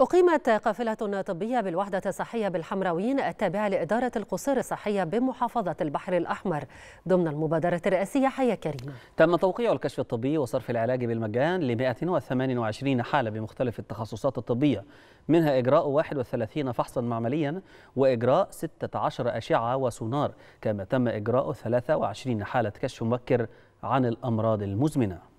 أقيمت قافلة طبية بالوحدة الصحية بالحمراويين التابعة لإدارة القصير الصحية بمحافظة البحر الأحمر ضمن المبادرة الرئاسية حياة كريمة. تم توقيع الكشف الطبي وصرف العلاج بالمجان ل 128 حالة بمختلف التخصصات الطبية منها إجراء 31 فحصا معمليا وإجراء 16 أشعة وسونار كما تم إجراء 23 حالة كشف مبكر عن الأمراض المزمنة.